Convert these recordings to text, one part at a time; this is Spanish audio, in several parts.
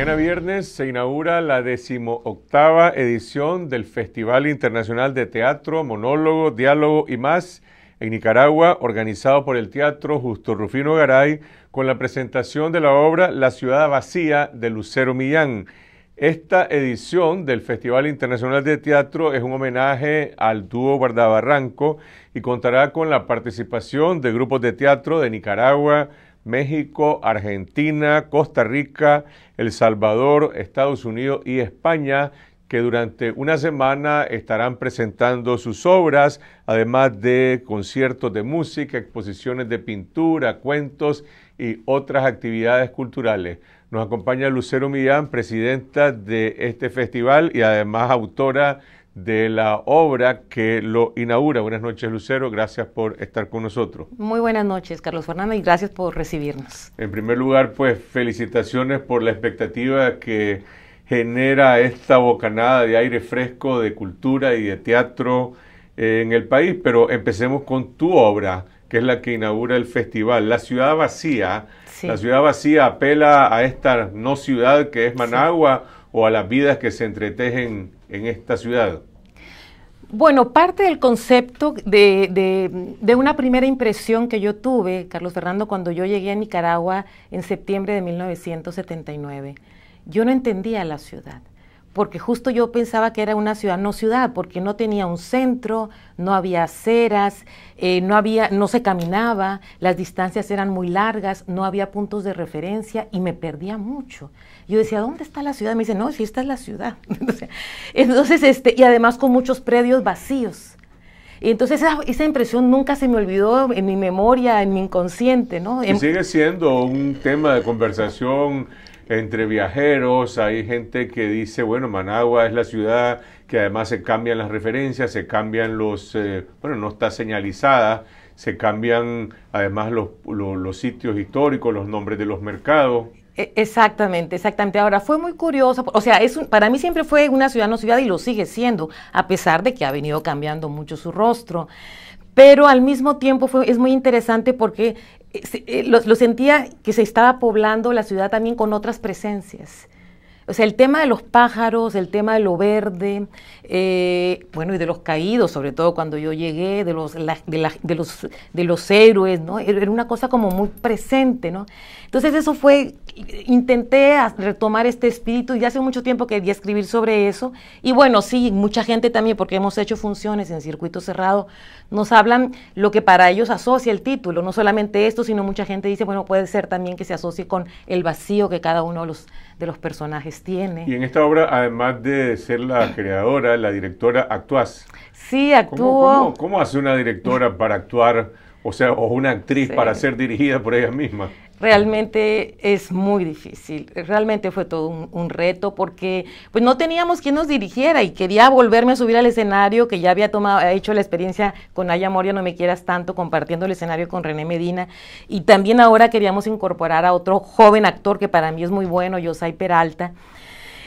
Mañana viernes se inaugura la decimoctava edición del Festival Internacional de Teatro, Monólogo, Diálogo y más en Nicaragua, organizado por el Teatro Justo Rufino Garay, con la presentación de la obra La Ciudad Vacía de Lucero Millán. Esta edición del Festival Internacional de Teatro es un homenaje al dúo Guardabarranco y contará con la participación de grupos de teatro de Nicaragua, México, Argentina, Costa Rica, El Salvador, Estados Unidos y España, que durante una semana estarán presentando sus obras, además de conciertos de música, exposiciones de pintura, cuentos y otras actividades culturales. Nos acompaña Lucero Millán, presidenta de este festival y además autora de la obra que lo inaugura. Buenas noches, Lucero. Gracias por estar con nosotros. Muy buenas noches, Carlos Fernández, y gracias por recibirnos. En primer lugar, pues felicitaciones por la expectativa que genera esta bocanada de aire fresco, de cultura y de teatro eh, en el país. Pero empecemos con tu obra, que es la que inaugura el festival. La ciudad vacía. La ciudad vacía apela a esta no ciudad que es Managua o a las vidas que se entretejen en esta ciudad. Bueno, parte del concepto de, de, una primera impresión que yo tuve, Carlos Fernando, cuando yo llegué a Nicaragua en septiembre de 1979. Yo no entendía la ciudad porque justo yo pensaba que era una ciudad no ciudad, porque no tenía un centro, no había aceras, eh, no, había, no se caminaba, las distancias eran muy largas, no había puntos de referencia y me perdía mucho. Yo decía, ¿dónde está la ciudad? Me dice, no, si esta es la ciudad. entonces, este, y además con muchos predios vacíos. Y entonces esa, esa, impresión nunca se me olvidó en mi memoria, en mi inconsciente, ¿no? Y sigue siendo un tema de conversación entre viajeros, hay gente que dice, bueno, Managua es la ciudad que además se cambian las referencias, se cambian los, eh, bueno, no está señalizada, se cambian además los, los, sitios históricos, los nombres de los mercados. E, exactamente, exactamente. Ahora fue muy curioso, o sea, es para mí siempre fue una ciudad no ciudad y lo sigue siendo, a pesar de que ha venido cambiando mucho su rostro. Pero al mismo tiempo fue, es muy interesante porque eh, eh, lo, sentía que se estaba poblando la ciudad también con otras presencias. O sea, el tema de los pájaros, el tema de lo verde, eh, bueno, y de los caídos, sobre todo cuando yo llegué, de los, de, los, de los héroes, ¿no? Era una cosa como muy presente, ¿no? Entonces eso fue, intenté retomar este espíritu y hace mucho tiempo quería escribir sobre eso. Y bueno, sí, mucha gente también, porque hemos hecho funciones en circuito cerrado, nos hablan lo que para ellos asocia el título, no solamente esto, sino mucha gente dice, bueno, puede ser también que se asocie con el vacío que cada uno de los de los personajes tiene. Y en esta obra, además de ser la creadora, la directora, actúas. Sí, actúo. ¿Cómo, cómo hace una directora para actuar? o sea, o una actriz para ser dirigida por ella misma. Realmente es muy difícil, realmente fue todo un, reto porque pues no teníamos quien nos dirigiera y quería volverme a subir al escenario que ya había tomado, hecho la experiencia con Aya Moria, no me quieras tanto, compartiendo el escenario con René Medina y también ahora queríamos incorporar a otro joven actor que para mí es muy bueno, Josai Peralta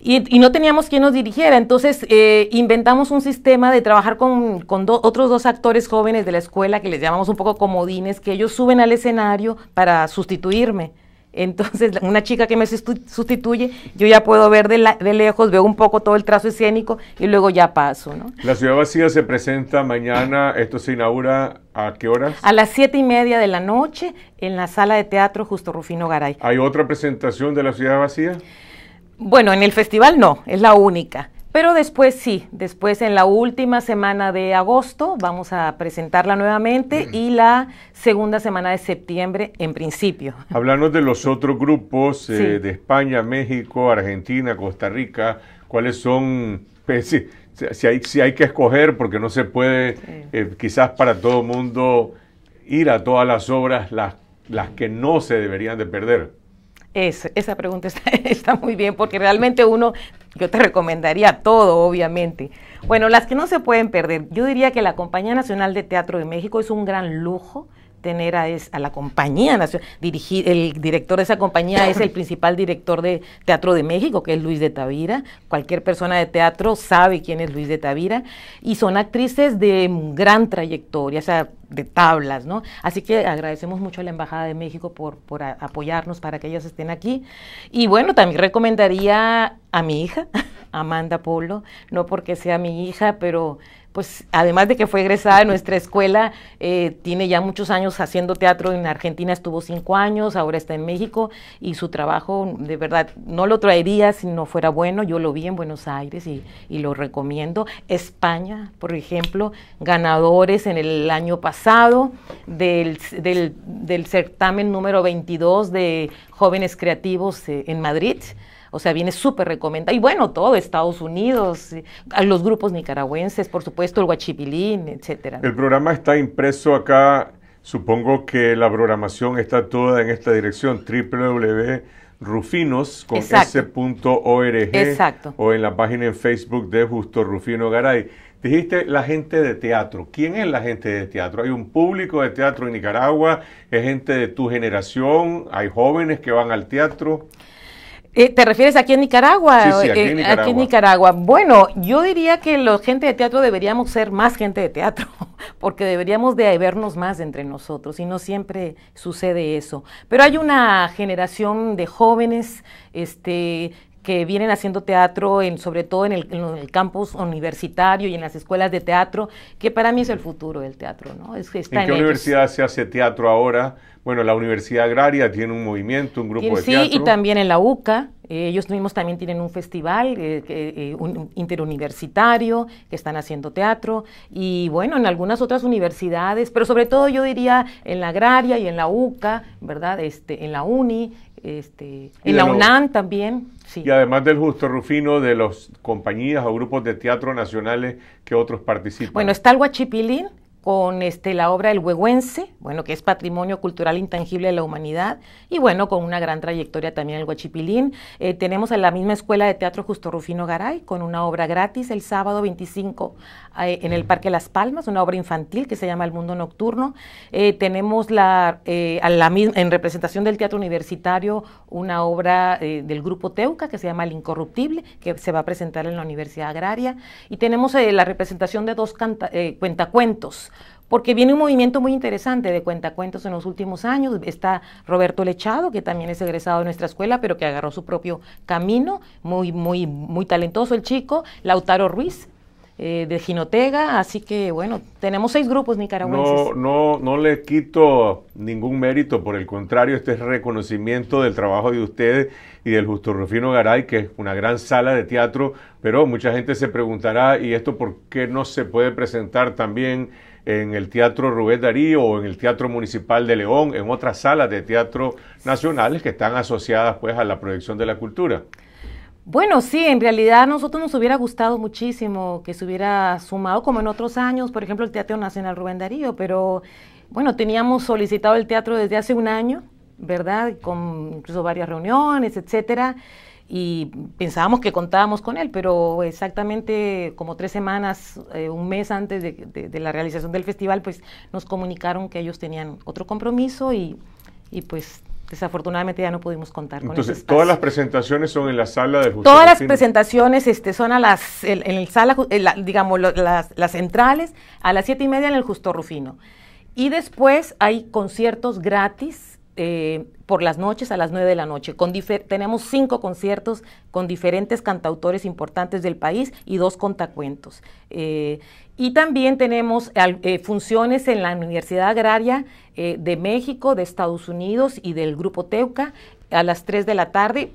y, no teníamos quien nos dirigiera. Entonces eh, inventamos un sistema de trabajar con, otros dos actores jóvenes de la escuela que les llamamos un poco comodines, que ellos suben al escenario para sustituirme. Entonces, una chica que me sustituye, yo ya puedo ver de, lejos, veo un poco todo el trazo escénico y luego ya paso. La ciudad vacía se presenta mañana, esto se inaugura a qué horas? A las siete y media de la noche en la sala de teatro Justo Rufino Garay. ¿Hay otra presentación de la ciudad vacía? Bueno, en el festival no, es la única. Pero después sí, después en la última semana de agosto vamos a presentarla nuevamente mm. y la segunda semana de septiembre en principio. Hablarnos de los otros grupos eh, de España, México, Argentina, Costa Rica, cuáles son, pues, si, hay, que escoger, porque no se puede eh, quizás para todo mundo ir a todas las obras, las que no se deberían de perder esa pregunta está, está, muy bien porque realmente uno, yo te recomendaría todo, obviamente. Bueno, las que no se pueden perder, yo diría que la Compañía Nacional de Teatro de México es un gran lujo tener a, es, a la compañía nacional, dirigir, el director de esa compañía es el principal director de Teatro de México, que es Luis de Tavira, cualquier persona de teatro sabe quién es Luis de Tavira, y son actrices de gran trayectoria, o sea, de tablas, ¿no? Así que agradecemos mucho a la Embajada de México por, por apoyarnos para que ellas estén aquí. Y bueno, también recomendaría a mi hija, Amanda Polo, no porque sea mi hija, pero pues además de que fue egresada de nuestra escuela, eh, tiene ya muchos años haciendo teatro en Argentina, estuvo cinco años, ahora está en México y su trabajo de verdad no lo traería si no fuera bueno, yo lo vi en Buenos Aires y, lo recomiendo. España, por ejemplo, ganadores en el año pasado del, certamen número 22 de jóvenes creativos eh, en Madrid o sea, viene súper recomendado. Y bueno, todo, Estados Unidos, eh, los grupos nicaragüenses, por supuesto, el Guachipilín, etcétera. El programa está impreso acá. Supongo que la programación está toda en esta dirección, www.rufinos con o en la página en Facebook de Justo Rufino Garay. Dijiste la gente de teatro. ¿Quién es la gente de teatro? Hay un público de teatro en Nicaragua, es gente de tu generación, hay jóvenes que van al teatro. Eh, ¿Te refieres aquí en Nicaragua? Eh, aquí, en Nicaragua. Bueno, yo diría que la gente de teatro deberíamos ser más gente de teatro, porque deberíamos de vernos más entre nosotros y no siempre sucede eso. Pero hay una generación de jóvenes este, que vienen haciendo teatro, en, sobre todo en el, campus universitario y en las escuelas de teatro, que para mí es el futuro del teatro. ¿no? Es, está ¿En qué universidad se hace teatro ahora? Bueno, la Universidad Agraria tiene un movimiento, un grupo de teatro. Sí, y también en la UCA. Eh, ellos mismos también tienen un festival eh, eh, interuniversitario que están haciendo teatro y bueno, en algunas otras universidades, pero sobre todo yo diría en la agraria y en la UCA, ¿verdad? Este, en la UNI, este, en la UNAM también. Y además del Justo Rufino, de las compañías o grupos de teatro nacionales que otros participan. Bueno, está el Huachipilín, con este, la obra El Huehuense, bueno, que es patrimonio cultural intangible de la humanidad, y bueno, con una gran trayectoria también el Huachipilín. Eh, tenemos en la misma Escuela de Teatro Justo Rufino Garay, con una obra gratis el sábado 25 eh, en el Parque Las Palmas, una obra infantil que se llama El Mundo Nocturno. Eh, tenemos la, en representación del Teatro Universitario una obra del Grupo Teuca que se llama El Incorruptible, que se va a presentar en la Universidad Agraria. Y tenemos la representación de dos cuentacuentos porque viene un movimiento muy interesante de cuentacuentos en los últimos años. Está Roberto Lechado, que también es egresado de nuestra escuela, pero que agarró su propio camino, muy, muy, muy talentoso el chico. Lautaro Ruiz, eh, de Ginotega, así que bueno, tenemos seis grupos nicaragüenses. No, no, no le quito ningún mérito, por el contrario, este es reconocimiento del trabajo de ustedes y del Justo Rufino Garay, que es una gran sala de teatro, pero mucha gente se preguntará, ¿y esto por qué no se puede presentar también en el Teatro Rubén Darío o en el Teatro Municipal de León, en otras salas de teatro nacionales que están asociadas pues a la proyección de la cultura? Bueno, sí, en realidad a nosotros nos hubiera gustado muchísimo que se hubiera sumado, como en otros años, por ejemplo, el Teatro Nacional Rubén Darío, pero bueno, teníamos solicitado el teatro desde hace un año, ¿verdad? Con incluso varias reuniones, etcétera, y pensábamos que contábamos con él, pero exactamente como tres semanas, eh, un mes antes de, de la realización del festival, pues nos comunicaron que ellos tenían otro compromiso y y pues desafortunadamente ya no pudimos contar con Entonces, todas las presentaciones son en la sala del Todas las presentaciones este, son a las, en, el sala, eh, digamos, las, las, centrales, a las siete y media en el Justo Rufino. Y después hay conciertos gratis eh, por las noches a las 9 de la noche. Con tenemos cinco conciertos con diferentes cantautores importantes del país y dos contacuentos. Eh, y también tenemos eh, funciones en la Universidad Agraria de México, de Estados Unidos y del Grupo Teuca a las 3 de la tarde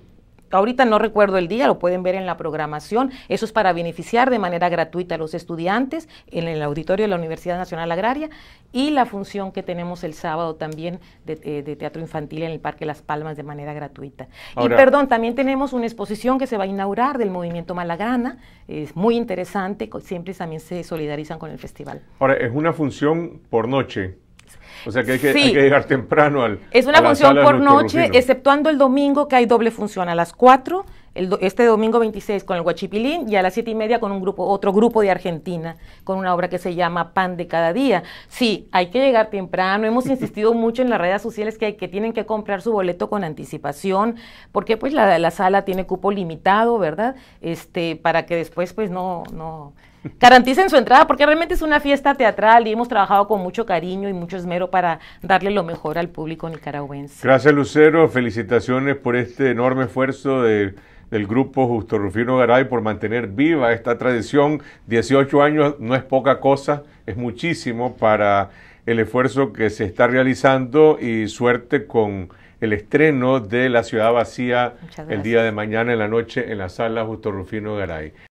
ahorita no recuerdo el día, lo pueden ver en la programación. Eso es para beneficiar de manera gratuita a los estudiantes en el auditorio de la Universidad Nacional Agraria y la función que tenemos el sábado también de, eh, teatro infantil en el Parque Las Palmas de manera gratuita. y perdón, también tenemos una exposición que se va a inaugurar del movimiento Malagrana, es muy interesante, siempre también se solidarizan con el festival. Ahora, es una función por noche. O sea que hay que, llegar temprano al. Es una función por noche, exceptuando el domingo que hay doble función a las 4, este domingo 26 con el Guachipilín y a las 7 y media con un grupo, otro grupo de Argentina con una obra que se llama Pan de cada día. Sí, hay que llegar temprano. Hemos insistido mucho en las redes sociales que, hay, que tienen que comprar su boleto con anticipación porque pues la, sala tiene cupo limitado, ¿verdad? Este, para que después pues no, no garanticen su entrada porque realmente es una fiesta teatral y hemos trabajado con mucho cariño y mucho esmero para darle lo mejor al público nicaragüense. Gracias Lucero, felicitaciones por este enorme esfuerzo del grupo Justo Rufino Garay por mantener viva esta tradición. 18 años no es poca cosa, es muchísimo para el esfuerzo que se está realizando y suerte con el estreno de La Ciudad Vacía el día de mañana en la noche en la sala Justo Rufino Garay.